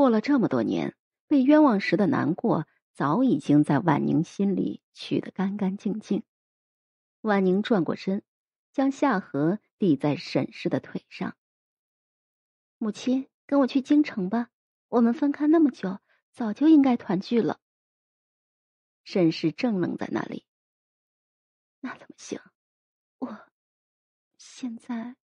过了这么多年，被冤枉时的难过早已经在婉宁心里去得干干净净。婉宁转过身，将下颌抵在沈氏的腿上。母亲，跟我去京城吧，我们分开那么久，早就应该团聚了。沈氏正愣在那里，那怎么行？我，现在。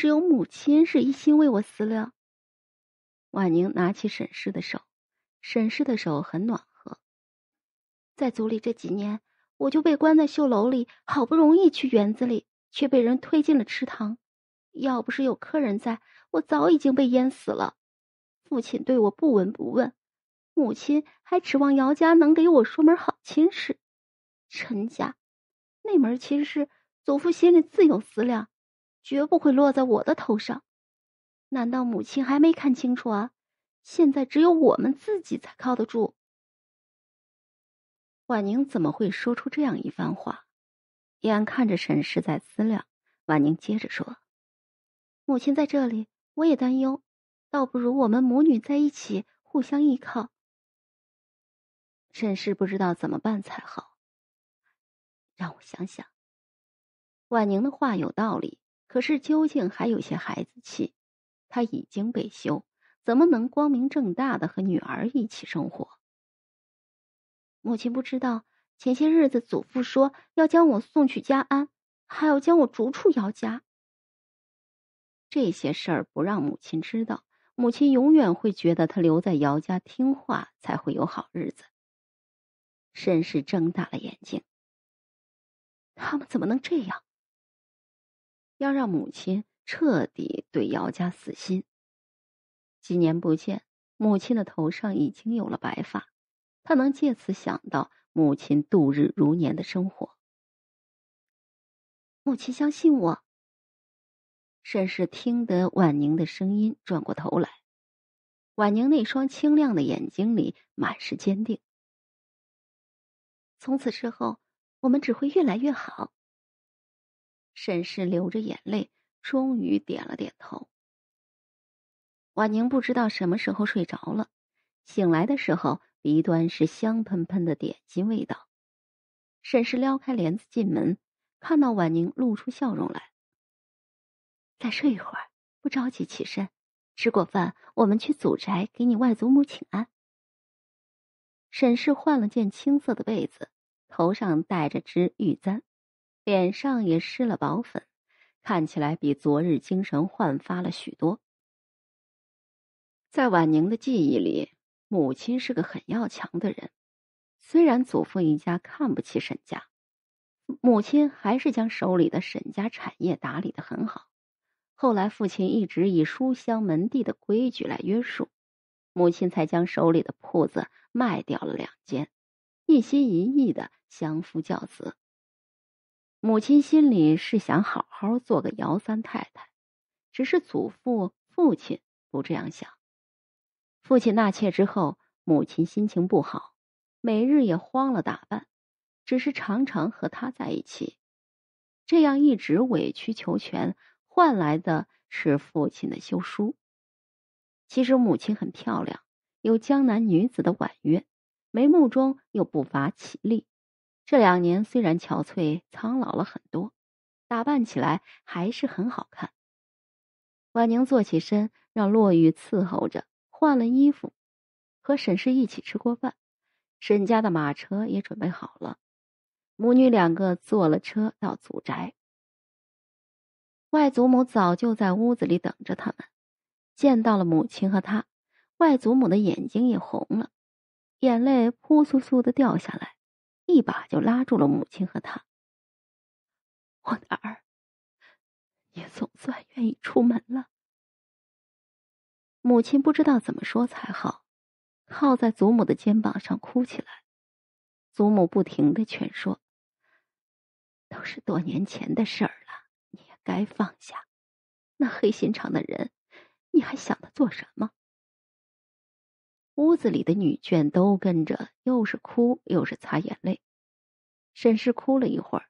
只有母亲是一心为我思量。婉宁拿起沈氏的手，沈氏的手很暖和。在族里这几年，我就被关在绣楼里，好不容易去园子里，却被人推进了池塘。要不是有客人在，我早已经被淹死了。父亲对我不闻不问，母亲还指望姚家能给我说门好亲事。陈家那门亲事，祖父心里自有思量。绝不会落在我的头上，难道母亲还没看清楚啊？现在只有我们自己才靠得住。婉宁怎么会说出这样一番话？眼看着沈氏在思量，婉宁接着说：“母亲在这里，我也担忧，倒不如我们母女在一起，互相依靠。”沈氏不知道怎么办才好，让我想想。婉宁的话有道理。可是，究竟还有些孩子气。他已经被休，怎么能光明正大的和女儿一起生活？母亲不知道，前些日子祖父说要将我送去家安，还要将我逐出姚家。这些事儿不让母亲知道，母亲永远会觉得他留在姚家听话才会有好日子。甚是睁大了眼睛，他们怎么能这样？要让母亲彻底对姚家死心。几年不见，母亲的头上已经有了白发，他能借此想到母亲度日如年的生活。母亲相信我。沈氏听得婉宁的声音，转过头来，婉宁那双清亮的眼睛里满是坚定。从此之后，我们只会越来越好。沈氏流着眼泪，终于点了点头。婉宁不知道什么时候睡着了，醒来的时候鼻端是香喷喷的点心味道。沈氏撩开帘子进门，看到婉宁露出笑容来。再睡一会儿，不着急起身。吃过饭，我们去祖宅给你外祖母请安。沈氏换了件青色的被子，头上戴着只玉簪。脸上也施了薄粉，看起来比昨日精神焕发了许多。在婉宁的记忆里，母亲是个很要强的人。虽然祖父一家看不起沈家，母亲还是将手里的沈家产业打理的很好。后来父亲一直以书香门第的规矩来约束，母亲才将手里的铺子卖掉了两间，一心一意的相夫教子。母亲心里是想好好做个姚三太太，只是祖父、父亲不这样想。父亲纳妾之后，母亲心情不好，每日也慌了打扮，只是常常和他在一起。这样一直委曲求全，换来的是父亲的休书。其实母亲很漂亮，有江南女子的婉约，眉目中又不乏绮丽。这两年虽然憔悴苍老了很多，打扮起来还是很好看。婉宁坐起身，让落雨伺候着换了衣服，和沈氏一起吃过饭。沈家的马车也准备好了，母女两个坐了车到祖宅。外祖母早就在屋子里等着他们，见到了母亲和他，外祖母的眼睛也红了，眼泪扑簌簌的掉下来。一把就拉住了母亲和他，我的儿也总算愿意出门了。母亲不知道怎么说才好，靠在祖母的肩膀上哭起来。祖母不停的劝说：“都是多年前的事儿了，你也该放下。那黑心肠的人，你还想他做什么？”屋子里的女眷都跟着，又是哭又是擦眼泪。沈氏哭了一会儿，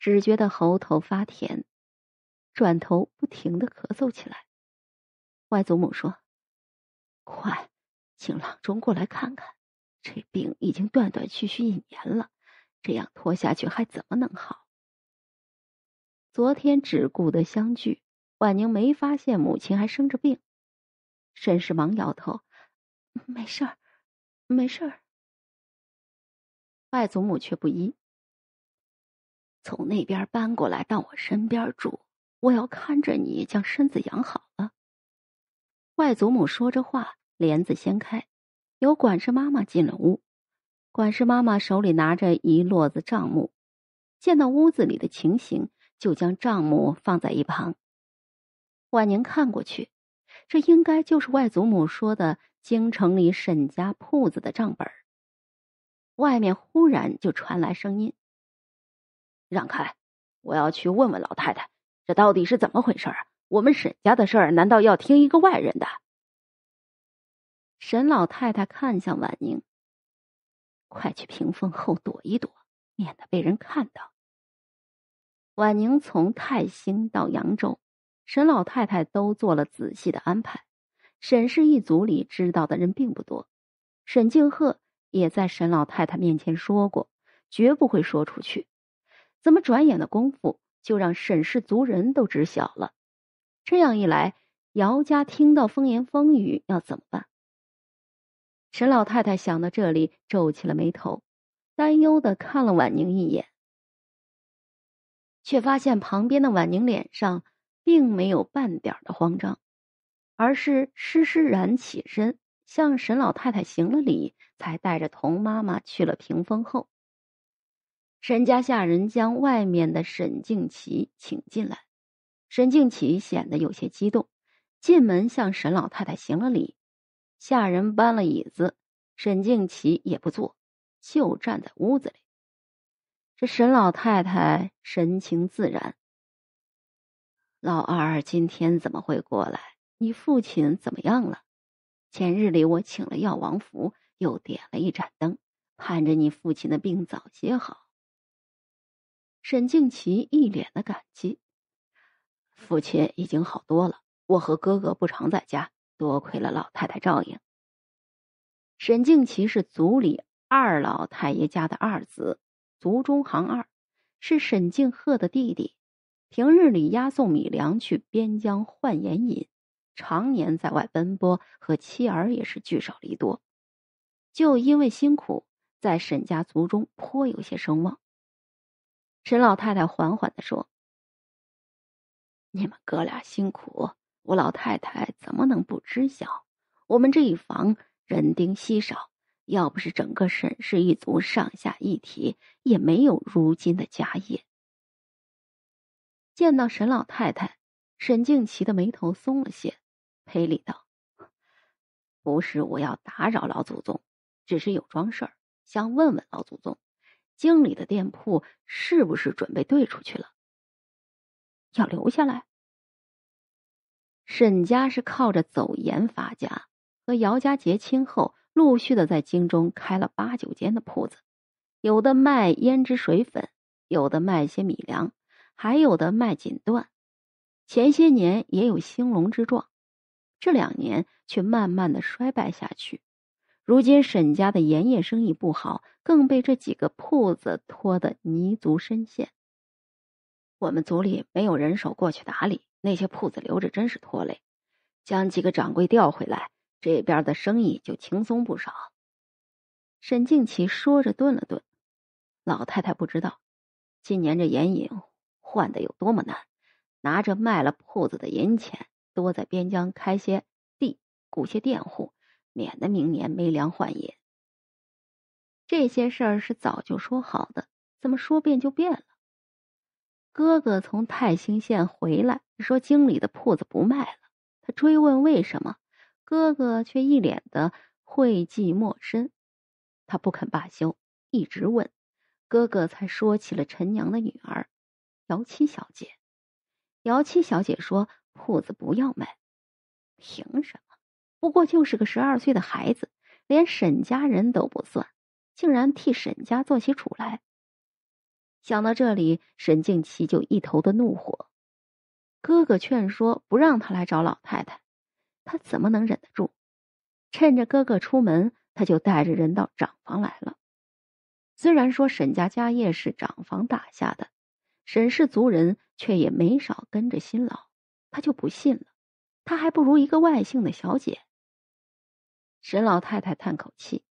只觉得喉头发甜，转头不停的咳嗽起来。外祖母说：“快，请郎中过来看看，这病已经断断续续一年了，这样拖下去还怎么能好？”昨天只顾得相聚，婉宁没发现母亲还生着病。沈氏忙摇头。没事儿，没事儿。外祖母却不依，从那边搬过来到我身边住，我要看着你将身子养好了。外祖母说着话，帘子掀开，有管事妈妈进了屋。管事妈妈手里拿着一摞子账目，见到屋子里的情形，就将账目放在一旁。婉宁看过去，这应该就是外祖母说的。京城里沈家铺子的账本，外面忽然就传来声音：“让开，我要去问问老太太，这到底是怎么回事儿？我们沈家的事儿难道要听一个外人的？”沈老太太看向婉宁：“快去屏风后躲一躲，免得被人看到。”婉宁从泰兴到扬州，沈老太太都做了仔细的安排。沈氏一族里知道的人并不多，沈静鹤也在沈老太太面前说过，绝不会说出去。怎么转眼的功夫就让沈氏族人都知晓了？这样一来，姚家听到风言风语要怎么办？沈老太太想到这里，皱起了眉头，担忧的看了婉宁一眼，却发现旁边的婉宁脸上并没有半点的慌张。而是施施然起身，向沈老太太行了礼，才带着童妈妈去了屏风后。沈家下人将外面的沈静琪请进来，沈静琪显得有些激动，进门向沈老太太行了礼。下人搬了椅子，沈静琪也不坐，就站在屋子里。这沈老太太神情自然。老二今天怎么会过来？你父亲怎么样了？前日里我请了药王符，又点了一盏灯，盼着你父亲的病早些好。沈静琪一脸的感激。父亲已经好多了，我和哥哥不常在家，多亏了老太太照应。沈静琪是族里二老太爷家的二子，族中行二，是沈静鹤的弟弟，平日里押送米粮去边疆换盐引。常年在外奔波，和妻儿也是聚少离多。就因为辛苦，在沈家族中颇有些声望。沈老太太缓缓的说：“你们哥俩辛苦，我老太太怎么能不知晓？我们这一房人丁稀少，要不是整个沈氏一族上下一体，也没有如今的家业。”见到沈老太太，沈静琪的眉头松了些。赔礼道：“不是我要打扰老祖宗，只是有桩事儿想问问老祖宗。京里的店铺是不是准备兑出去了？要留下来？沈家是靠着走盐发家，和姚家结亲后，陆续的在京中开了八九间的铺子，有的卖胭脂水粉，有的卖些米粮，还有的卖锦缎。前些年也有兴隆之状。”这两年却慢慢的衰败下去，如今沈家的盐业生意不好，更被这几个铺子拖得泥足深陷。我们组里没有人手过去打理那些铺子，留着真是拖累。将几个掌柜调回来，这边的生意就轻松不少。沈静琪说着，顿了顿，老太太不知道，今年这盐引换的有多么难，拿着卖了铺子的银钱。多在边疆开些地，雇些佃户，免得明年没粮换银。这些事儿是早就说好的，怎么说变就变了。哥哥从泰兴县回来，说经理的铺子不卖了。他追问为什么，哥哥却一脸的讳疾莫深。他不肯罢休，一直问，哥哥才说起了陈娘的女儿姚七小姐。姚七小姐说。裤子不要买，凭什么？不过就是个十二岁的孩子，连沈家人都不算，竟然替沈家做起主来。想到这里，沈静琪就一头的怒火。哥哥劝说不让他来找老太太，他怎么能忍得住？趁着哥哥出门，他就带着人到长房来了。虽然说沈家家业是长房打下的，沈氏族人却也没少跟着辛劳。他就不信了，他还不如一个外姓的小姐。沈老太太叹口气：“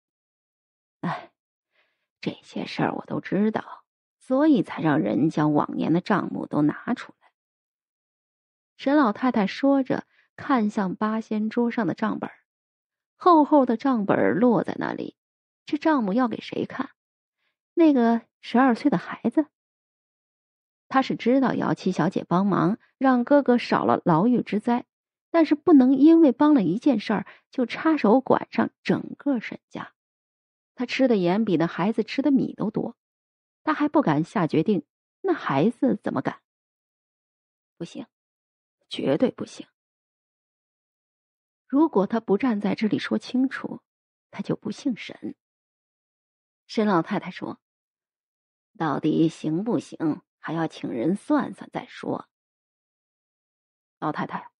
哎，这些事儿我都知道，所以才让人将往年的账目都拿出来。”沈老太太说着，看向八仙桌上的账本，厚厚的账本落在那里，这账目要给谁看？那个十二岁的孩子？他是知道姚七小姐帮忙让哥哥少了牢狱之灾，但是不能因为帮了一件事儿就插手管上整个沈家。他吃的盐比那孩子吃的米都多，他还不敢下决定，那孩子怎么敢？不行，绝对不行！如果他不站在这里说清楚，他就不姓沈。沈老太太说：“到底行不行？”还要请人算算再说。老太太，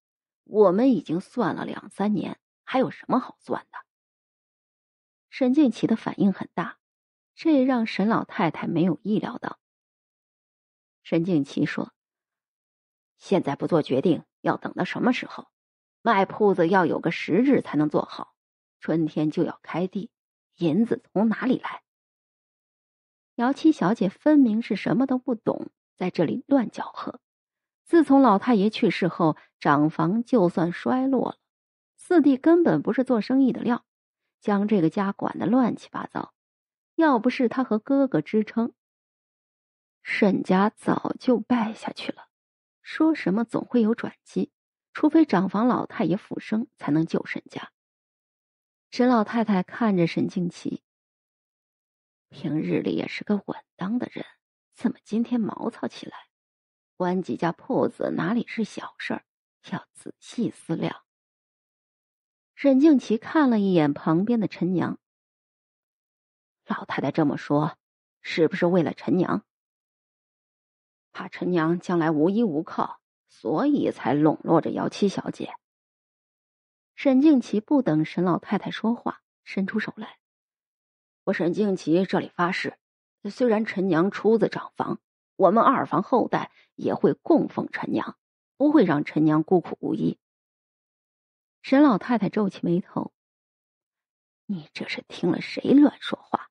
我们已经算了两三年，还有什么好算的？沈静琪的反应很大，这让沈老太太没有意料到。沈静琪说：“现在不做决定，要等到什么时候？卖铺子要有个时日才能做好，春天就要开地，银子从哪里来？”姚七小姐分明是什么都不懂，在这里乱搅和。自从老太爷去世后，长房就算衰落了，四弟根本不是做生意的料，将这个家管得乱七八糟。要不是他和哥哥支撑，沈家早就败下去了。说什么总会有转机，除非长房老太爷复生，才能救沈家。沈老太太看着沈静琪。平日里也是个稳当的人，怎么今天毛糙起来？关几家铺子哪里是小事儿，要仔细思量。沈静琪看了一眼旁边的陈娘，老太太这么说，是不是为了陈娘？怕陈娘将来无依无靠，所以才笼络着姚七小姐。沈静琪不等沈老太太说话，伸出手来。我沈静琪这里发誓，虽然陈娘出自长房，我们二房后代也会供奉陈娘，不会让陈娘孤苦无依。沈老太太皱起眉头：“你这是听了谁乱说话？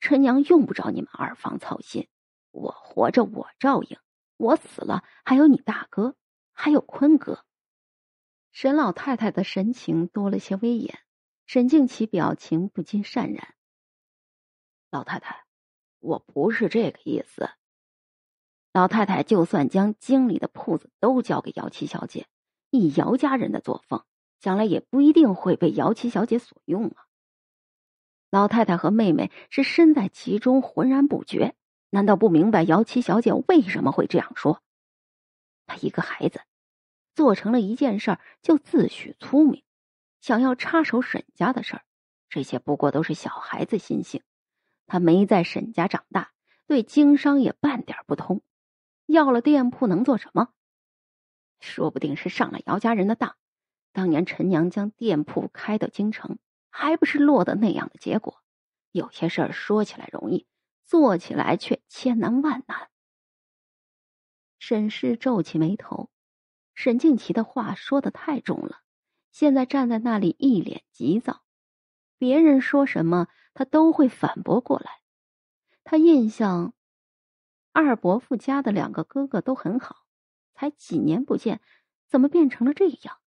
陈娘用不着你们二房操心，我活着我照应，我死了还有你大哥，还有坤哥。”沈老太太的神情多了些威严，沈静琪表情不禁潸然。老太太，我不是这个意思。老太太，就算将经理的铺子都交给姚七小姐，以姚家人的作风，将来也不一定会被姚七小姐所用啊。老太太和妹妹是身在其中浑然不觉，难道不明白姚七小姐为什么会这样说？她一个孩子，做成了一件事就自诩聪明，想要插手沈家的事儿，这些不过都是小孩子心性。他没在沈家长大，对经商也半点不通，要了店铺能做什么？说不定是上了姚家人的当。当年陈娘将店铺开到京城，还不是落得那样的结果。有些事儿说起来容易，做起来却千难万难。沈氏皱起眉头，沈静琪的话说的太重了，现在站在那里一脸急躁。别人说什么，他都会反驳过来。他印象，二伯父家的两个哥哥都很好，才几年不见，怎么变成了这样？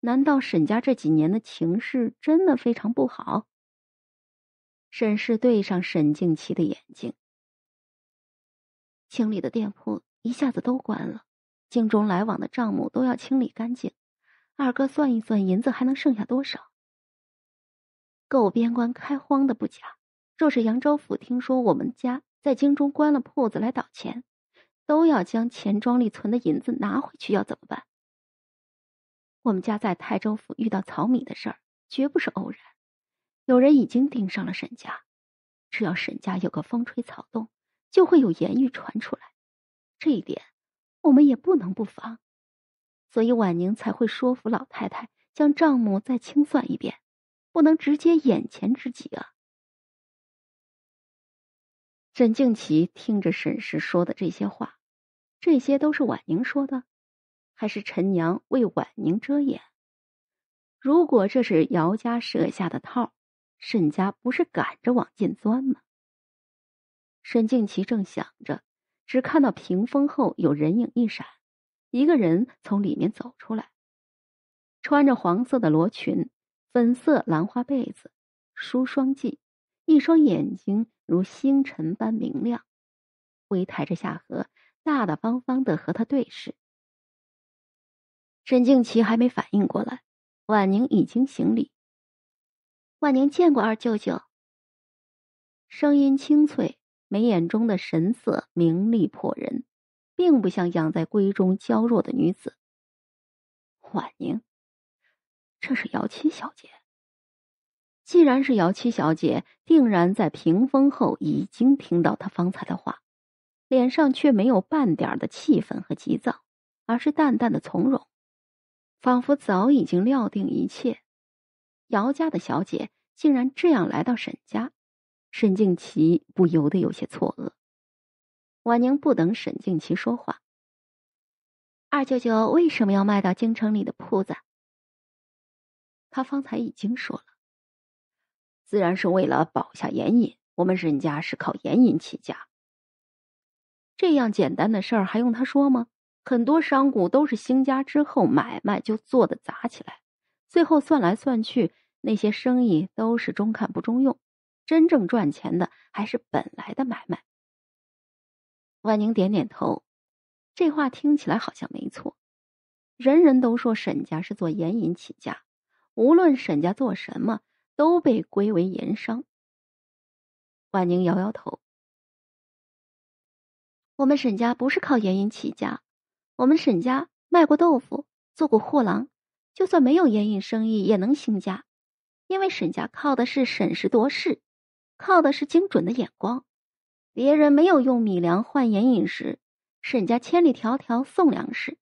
难道沈家这几年的情势真的非常不好？沈氏对上沈静琪的眼睛，清理的店铺一下子都关了，京中来往的账目都要清理干净，二哥算一算，银子还能剩下多少？到边关开荒的不假，若是扬州府听说我们家在京中关了铺子来倒钱，都要将钱庄里存的银子拿回去，要怎么办？我们家在泰州府遇到曹米的事儿，绝不是偶然。有人已经盯上了沈家，只要沈家有个风吹草动，就会有言语传出来。这一点，我们也不能不防。所以婉宁才会说服老太太将账目再清算一遍。不能直接眼前之急啊！沈静琪听着沈氏说的这些话，这些都是婉宁说的，还是陈娘为婉宁遮掩？如果这是姚家设下的套，沈家不是赶着往进钻吗？沈静琪正想着，只看到屏风后有人影一闪，一个人从里面走出来，穿着黄色的罗裙。粉色兰花被子，梳双髻，一双眼睛如星辰般明亮，微抬着下颌，大大方方的和他对视。沈静琪还没反应过来，婉宁已经行礼。婉宁见过二舅舅。声音清脆，眉眼中的神色明丽破人，并不像养在闺中娇弱的女子。婉宁。这是姚七小姐。既然是姚七小姐，定然在屏风后已经听到她方才的话，脸上却没有半点的气愤和急躁，而是淡淡的从容，仿佛早已经料定一切。姚家的小姐竟然这样来到沈家，沈静琪不由得有些错愕。婉宁不等沈静琪说话，二舅舅为什么要卖到京城里的铺子？他方才已经说了，自然是为了保下盐引。我们沈家是靠盐引起家，这样简单的事儿还用他说吗？很多商贾都是兴家之后买卖就做的砸起来，最后算来算去，那些生意都是中看不中用，真正赚钱的还是本来的买卖。万宁点点头，这话听起来好像没错。人人都说沈家是做盐引起家。无论沈家做什么，都被归为盐商。婉宁摇摇头：“我们沈家不是靠盐引起家，我们沈家卖过豆腐，做过货郎，就算没有盐引生意，也能兴家。因为沈家靠的是审时度势，靠的是精准的眼光。别人没有用米粮换盐引时，沈家千里迢迢送粮食，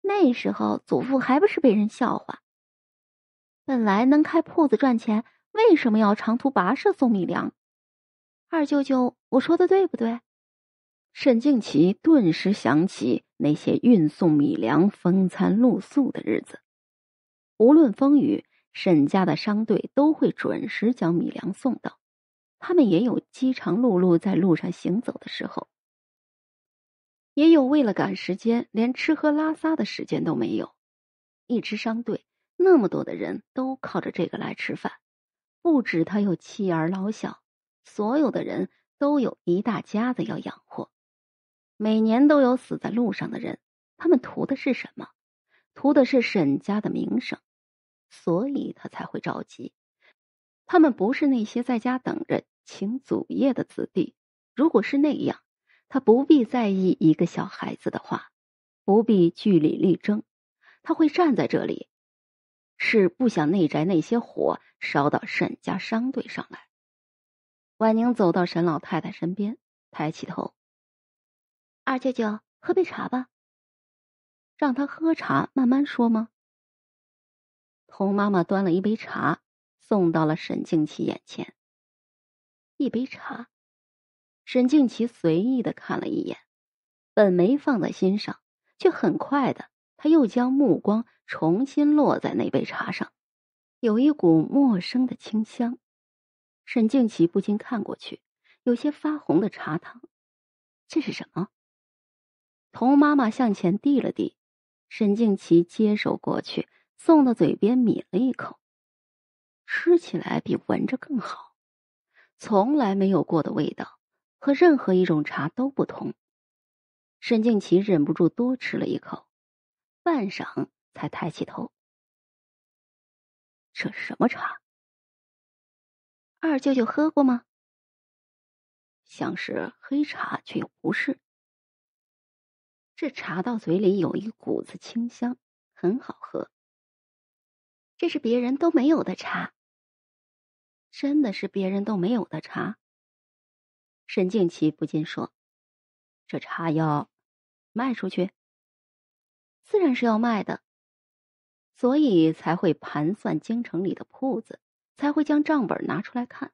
那时候祖父还不是被人笑话？”本来能开铺子赚钱，为什么要长途跋涉送米粮？二舅舅，我说的对不对？沈静琪顿时想起那些运送米粮、风餐露宿的日子。无论风雨，沈家的商队都会准时将米粮送到。他们也有饥肠辘辘在路上行走的时候，也有为了赶时间连吃喝拉撒的时间都没有。一支商队。那么多的人都靠着这个来吃饭，不止他有妻儿老小，所有的人都有一大家子要养活。每年都有死在路上的人，他们图的是什么？图的是沈家的名声，所以他才会着急。他们不是那些在家等着请祖业的子弟，如果是那样，他不必在意一个小孩子的话，不必据理力争，他会站在这里。是不想内宅那些火烧到沈家商队上来。婉宁走到沈老太太身边，抬起头：“二舅舅，喝杯茶吧。”让他喝茶，慢慢说吗？童妈妈端了一杯茶，送到了沈静琪眼前。一杯茶，沈静琪随意的看了一眼，本没放在心上，却很快的。他又将目光重新落在那杯茶上，有一股陌生的清香。沈静琪不禁看过去，有些发红的茶汤，这是什么？童妈妈向前递了递，沈静琪接手过去，送到嘴边抿了一口，吃起来比闻着更好，从来没有过的味道，和任何一种茶都不同。沈静琪忍不住多吃了一口。半晌才抬起头。这是什么茶？二舅舅喝过吗？像是黑茶，却又不是。这茶到嘴里有一股子清香，很好喝。这是别人都没有的茶，真的是别人都没有的茶。沈静琪不禁说：“这茶要卖出去。”自然是要卖的，所以才会盘算京城里的铺子，才会将账本拿出来看，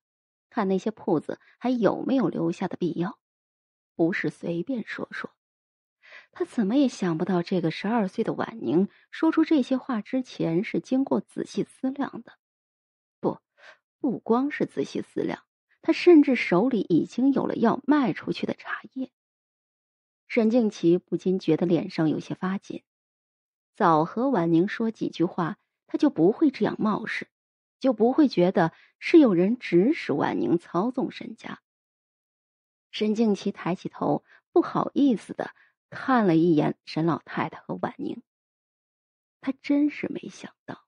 看那些铺子还有没有留下的必要，不是随便说说。他怎么也想不到，这个十二岁的婉宁说出这些话之前是经过仔细思量的。不，不光是仔细思量，他甚至手里已经有了要卖出去的茶叶。沈静琪不禁觉得脸上有些发紧。早和婉宁说几句话，他就不会这样冒失，就不会觉得是有人指使婉宁操纵沈家。沈静琪抬起头，不好意思的看了一眼沈老太太和婉宁。他真是没想到。